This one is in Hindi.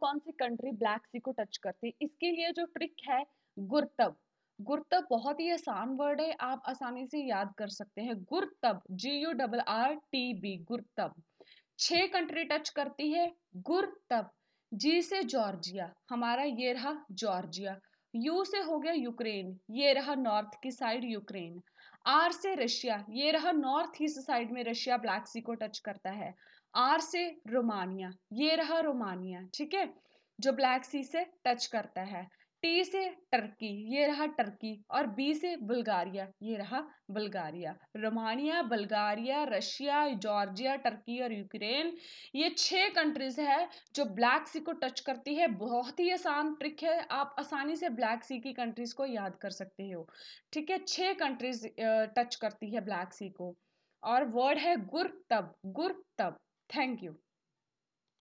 कौन सी कंट्री ब्लैक सी को टच करती है इसके लिए जो ट्रिक है गुरतब गुरतब बहुत ही आसान वर्ड है आप आसानी से याद कर सकते हैं गुरतब G U double R T B गुरतब छह कंट्री टच करती है गुरतब जी से जॉर्जिया हमारा ये रहा जॉर्जिया यू से हो गया यूक्रेन ये रहा नॉर्थ की साइड यूक्रेन आर से रशिया ये रहा नॉर्थ ईस्ट साइड में रशिया ब्लैक सी को टच करता है आर से रोमानिया ये रहा रोमानिया ठीक है जो ब्लैक सी से टच करता है टी से टर्की ये रहा टर्की और बी से बुल्गारिया ये रहा Bulgaria Romania Bulgaria Russia Georgia Turkey और यूक्रेन ये छः कंट्रीज है जो ब्लैक सी को टच करती है बहुत ही आसान ट्रिक है आप आसानी से ब्लैक सी की कंट्रीज को याद कर सकते हो ठीक है छः कंट्रीज टच करती है ब्लैक सी को और वर्ड है गुर तब गुर तब थैंक यू